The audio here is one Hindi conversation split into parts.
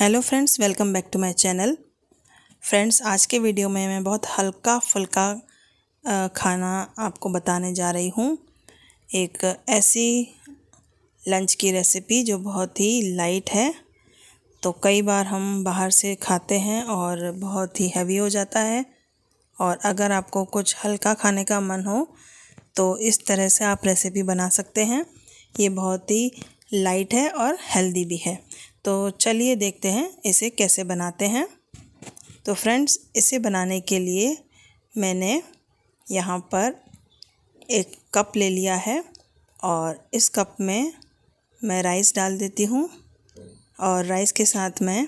hello friends welcome back to my channel friends आज के वीडियो में मैं बहुत हल्का फुल्का खाना आपको बताने जा रही हूँ एक ऐसी लंच की रेसिपी जो बहुत ही लाइट है तो कई बार हम बाहर से खाते हैं और बहुत ही हैवी हो जाता है और अगर आपको कुछ हल्का खाने का मन हो तो इस तरह से आप रेसिपी बना सकते हैं ये बहुत ही लाइट है और हेल्दी भी है तो चलिए देखते हैं इसे कैसे बनाते हैं तो फ्रेंड्स इसे बनाने के लिए मैंने यहाँ पर एक कप ले लिया है और इस कप में मैं राइस डाल देती हूँ और राइस के साथ मैं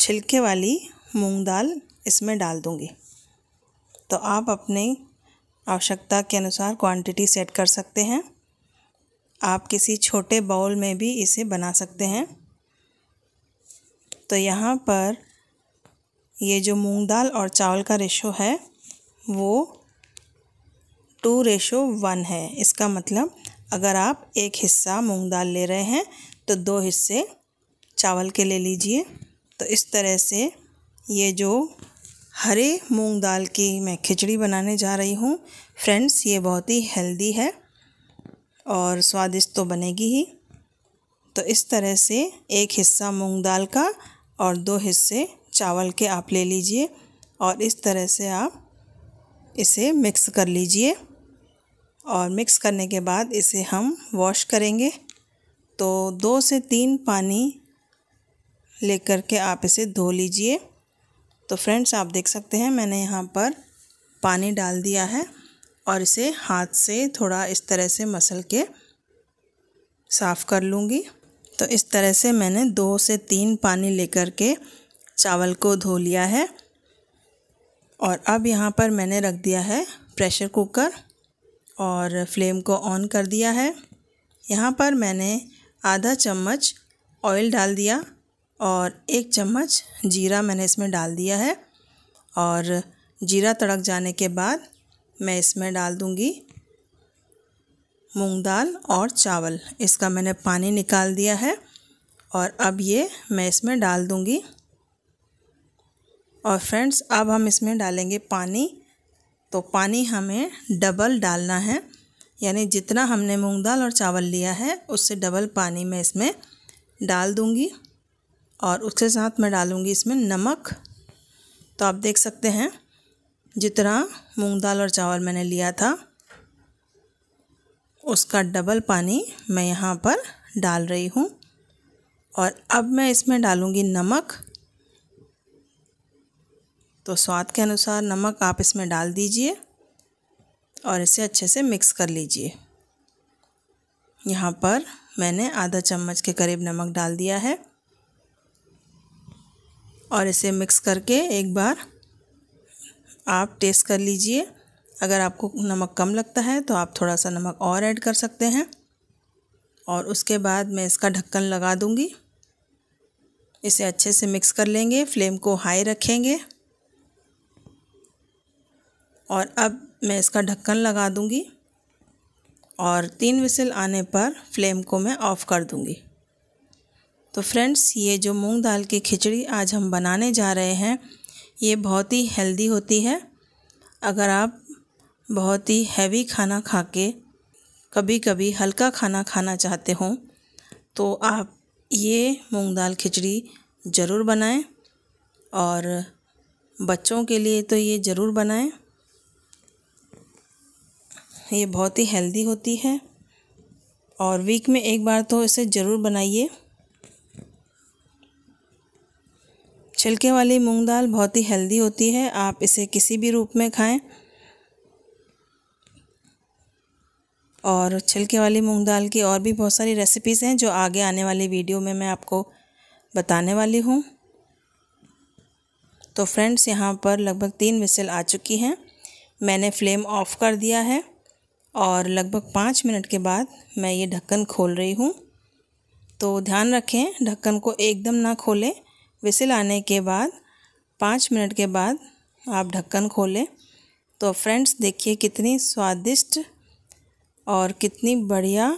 छिलके वाली मूंग दाल इसमें डाल दूँगी तो आप अपने आवश्यकता के अनुसार क्वांटिटी सेट कर सकते हैं आप किसी छोटे बाउल में भी इसे बना सकते हैं तो यहाँ पर ये जो मूंग दाल और चावल का रेशो है वो टू रेशो वन है इसका मतलब अगर आप एक हिस्सा मूंग दाल ले रहे हैं तो दो हिस्से चावल के ले लीजिए तो इस तरह से ये जो हरे मूंग दाल की मैं खिचड़ी बनाने जा रही हूँ फ्रेंड्स ये बहुत ही हेल्दी है और स्वादिष्ट तो बनेगी ही तो इस तरह से एक हिस्सा मूंग दाल का और दो हिस्से चावल के आप ले लीजिए और इस तरह से आप इसे मिक्स कर लीजिए और मिक्स करने के बाद इसे हम वॉश करेंगे तो दो से तीन पानी लेकर के आप इसे धो लीजिए तो फ्रेंड्स आप देख सकते हैं मैंने यहाँ पर पानी डाल दिया है और इसे हाथ से थोड़ा इस तरह से मसल के साफ़ कर लूँगी तो इस तरह से मैंने दो से तीन पानी लेकर के चावल को धो लिया है और अब यहाँ पर मैंने रख दिया है प्रेशर कुकर और फ्लेम को ऑन कर दिया है यहाँ पर मैंने आधा चम्मच ऑयल डाल दिया और एक चम्मच जीरा मैंने इसमें डाल दिया है और जीरा तड़क जाने के बाद मैं इसमें डाल दूँगी मूंग दाल और चावल इसका मैंने पानी निकाल दिया है और अब ये मैं इसमें डाल दूँगी और फ्रेंड्स अब हम इसमें डालेंगे पानी तो पानी हमें डबल डालना है यानी जितना हमने मूंग दाल और चावल लिया है उससे डबल पानी मैं इसमें डाल दूँगी और उसके साथ मैं डालूँगी इसमें नमक तो आप देख सकते हैं जितना मूंग दाल और चावल मैंने लिया था उसका डबल पानी मैं यहाँ पर डाल रही हूँ और अब मैं इसमें डालूँगी नमक तो स्वाद के अनुसार नमक आप इसमें डाल दीजिए और इसे अच्छे से मिक्स कर लीजिए यहाँ पर मैंने आधा चम्मच के करीब नमक डाल दिया है और इसे मिक्स करके एक बार आप टेस्ट कर लीजिए अगर आपको नमक कम लगता है तो आप थोड़ा सा नमक और ऐड कर सकते हैं और उसके बाद मैं इसका ढक्कन लगा दूंगी इसे अच्छे से मिक्स कर लेंगे फ्लेम को हाई रखेंगे और अब मैं इसका ढक्कन लगा दूंगी और तीन विसल आने पर फ्लेम को मैं ऑफ़ कर दूंगी तो फ्रेंड्स ये जो मूंग दाल की खिचड़ी आज हम बनाने जा रहे हैं ये बहुत ही हेल्दी होती है अगर आप बहुत ही हैवी खाना खा के कभी कभी हल्का खाना खाना चाहते हों तो आप ये मूंग दाल खिचड़ी ज़रूर बनाएं और बच्चों के लिए तो ये ज़रूर बनाएं ये बहुत ही हेल्दी होती है और वीक में एक बार तो इसे ज़रूर बनाइए छिलके वाली मूंग दाल बहुत ही हेल्दी होती है आप इसे किसी भी रूप में खाएं और छिलके वाली मूंग दाल की और भी बहुत सारी रेसिपीज़ हैं जो आगे आने वाली वीडियो में मैं आपको बताने वाली हूँ तो फ्रेंड्स यहाँ पर लगभग तीन विसल आ चुकी हैं मैंने फ्लेम ऑफ़ कर दिया है और लगभग पाँच मिनट के बाद मैं ये ढक्कन खोल रही हूँ तो ध्यान रखें ढक्कन को एकदम ना खोलें विसिल आने के बाद पाँच मिनट के बाद आप ढक्कन खोलें तो फ्रेंड्स देखिए कितनी स्वादिष्ट और कितनी बढ़िया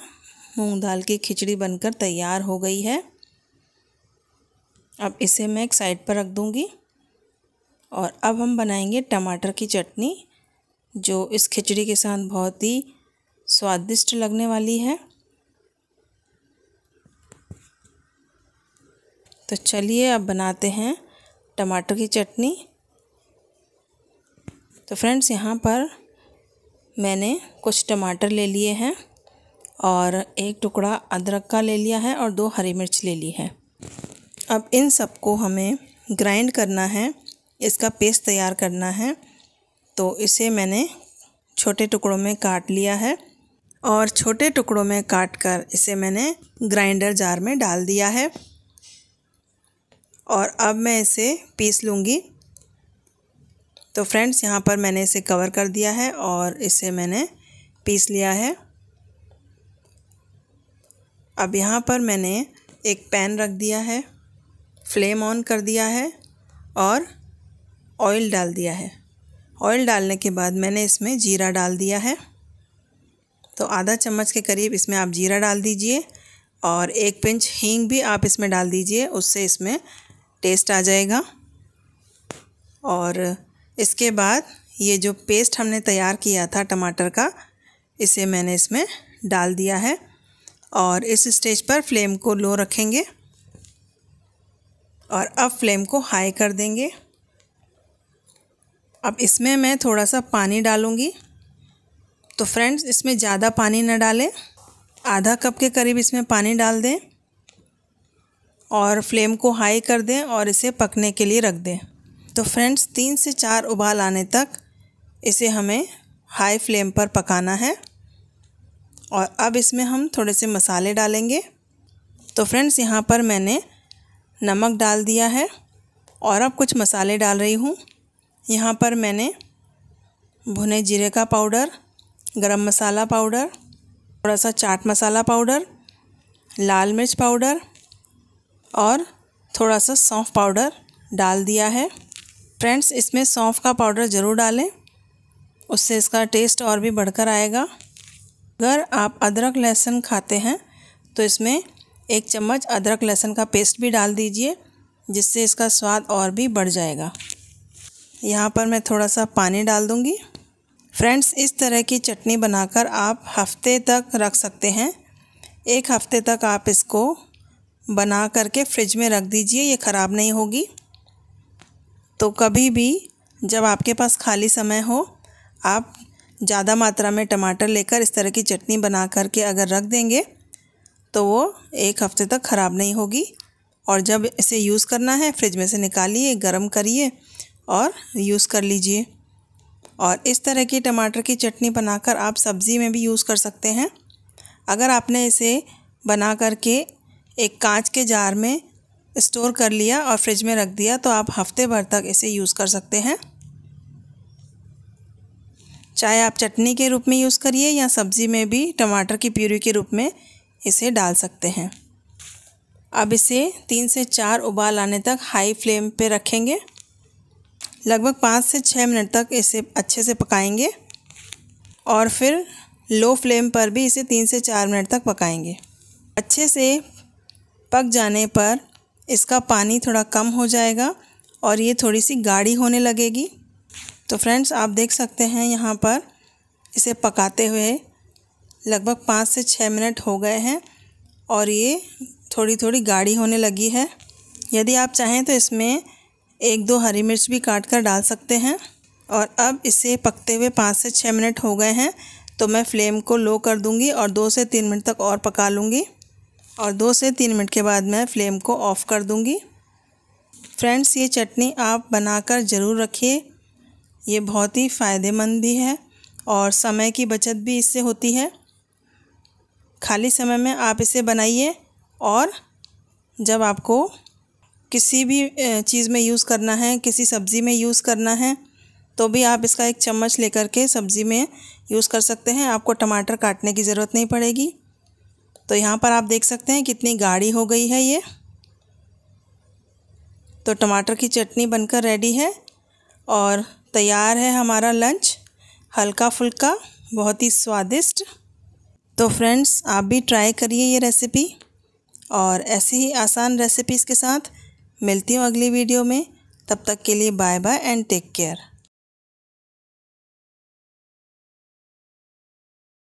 मूंग दाल की खिचड़ी बनकर तैयार हो गई है अब इसे मैं एक साइड पर रख दूंगी और अब हम बनाएंगे टमाटर की चटनी जो इस खिचड़ी के साथ बहुत ही स्वादिष्ट लगने वाली है तो चलिए अब बनाते हैं टमाटर की चटनी तो फ्रेंड्स यहाँ पर मैंने कुछ टमाटर ले लिए हैं और एक टुकड़ा अदरक का ले लिया है और दो हरी मिर्च ले ली है अब इन सबको हमें ग्राइंड करना है इसका पेस्ट तैयार करना है तो इसे मैंने छोटे टुकड़ों में काट लिया है और छोटे टुकड़ों में काट कर इसे मैंने ग्राइंडर जार में डाल दिया है और अब मैं इसे पीस लूँगी तो फ्रेंड्स यहाँ पर मैंने इसे कवर कर दिया है और इसे मैंने पीस लिया है अब यहाँ पर मैंने एक पैन रख दिया है फ्लेम ऑन कर दिया है और ऑयल डाल दिया है ऑयल डालने के बाद मैंने इसमें जीरा डाल दिया है तो आधा चम्मच के करीब इसमें आप जीरा डाल दीजिए और एक पिंच हींग भी आप इसमें डाल दीजिए उससे इसमें टेस्ट आ जाएगा और इसके बाद ये जो पेस्ट हमने तैयार किया था टमाटर का इसे मैंने इसमें डाल दिया है और इस स्टेज पर फ्लेम को लो रखेंगे और अब फ्लेम को हाई कर देंगे अब इसमें मैं थोड़ा सा पानी डालूँगी तो फ्रेंड्स इसमें ज़्यादा पानी ना डालें आधा कप के करीब इसमें पानी डाल दें और फ्लेम को हाई कर दें और इसे पकने के लिए रख दें तो फ्रेंड्स तीन से चार उबाल आने तक इसे हमें हाई फ्लेम पर पकाना है और अब इसमें हम थोड़े से मसाले डालेंगे तो फ्रेंड्स यहाँ पर मैंने नमक डाल दिया है और अब कुछ मसाले डाल रही हूँ यहाँ पर मैंने भुने जीरे का पाउडर गरम मसाला पाउडर थोड़ा सा चाट मसाला पाउडर लाल मिर्च पाउडर और थोड़ा सा सौंफ पाउडर डाल दिया है फ्रेंड्स इसमें सौंफ का पाउडर ज़रूर डालें उससे इसका टेस्ट और भी बढ़कर आएगा अगर आप अदरक लहसुन खाते हैं तो इसमें एक चम्मच अदरक लहसुन का पेस्ट भी डाल दीजिए जिससे इसका स्वाद और भी बढ़ जाएगा यहाँ पर मैं थोड़ा सा पानी डाल दूँगी फ्रेंड्स इस तरह की चटनी बनाकर आप हफ्ते तक रख सकते हैं एक हफ्ते तक आप इसको बना करके फ्रिज में रख दीजिए ये ख़राब नहीं होगी तो कभी भी जब आपके पास खाली समय हो आप ज़्यादा मात्रा में टमाटर लेकर इस तरह की चटनी बना कर के अगर रख देंगे तो वो एक हफ्ते तक ख़राब नहीं होगी और जब इसे यूज़ करना है फ्रिज में से निकालिए गर्म करिए और यूज़ कर लीजिए और इस तरह की टमाटर की चटनी बनाकर आप सब्ज़ी में भी यूज़ कर सकते हैं अगर आपने इसे बना कर के एक कांच के जार में स्टोर कर लिया और फ्रिज में रख दिया तो आप हफ्ते भर तक इसे यूज़ कर सकते हैं चाहे आप चटनी के रूप में यूज़ करिए या सब्ज़ी में भी टमाटर की प्यूरी के रूप में इसे डाल सकते हैं अब इसे तीन से चार उबाल आने तक हाई फ्लेम पे रखेंगे लगभग पाँच से छः मिनट तक इसे अच्छे से पकाएंगे और फिर लो फ्लेम पर भी इसे तीन से चार मिनट तक पकाएंगे अच्छे से पक जाने पर इसका पानी थोड़ा कम हो जाएगा और ये थोड़ी सी गाढ़ी होने लगेगी तो फ्रेंड्स आप देख सकते हैं यहाँ पर इसे पकाते हुए लगभग पाँच से छः मिनट हो गए हैं और ये थोड़ी थोड़ी गाढ़ी होने लगी है यदि आप चाहें तो इसमें एक दो हरी मिर्च भी काट कर डाल सकते हैं और अब इसे पकते हुए पाँच से छः मिनट हो गए हैं तो मैं फ्लेम को लो कर दूंगी और दो से तीन मिनट तक और पका लूँगी और दो से तीन मिनट के बाद मैं फ्लेम को ऑफ़ कर दूँगी फ्रेंड्स ये चटनी आप बनाकर ज़रूर रखिए ये बहुत ही फ़ायदेमंद भी है और समय की बचत भी इससे होती है खाली समय में आप इसे बनाइए और जब आपको किसी भी चीज़ में यूज़ करना है किसी सब्ज़ी में यूज़ करना है तो भी आप इसका एक चम्मच लेकर के सब्ज़ी में यूज़ कर सकते हैं आपको टमाटर काटने की ज़रूरत नहीं पड़ेगी तो यहाँ पर आप देख सकते हैं कितनी गाढ़ी हो गई है ये तो टमाटर की चटनी बनकर रेडी है और तैयार है हमारा लंच हल्का फुल्का बहुत ही स्वादिष्ट तो फ्रेंड्स आप भी ट्राई करिए ये रेसिपी और ऐसी ही आसान रेसिपीज़ के साथ मिलती हूँ अगली वीडियो में तब तक के लिए bye bye and take care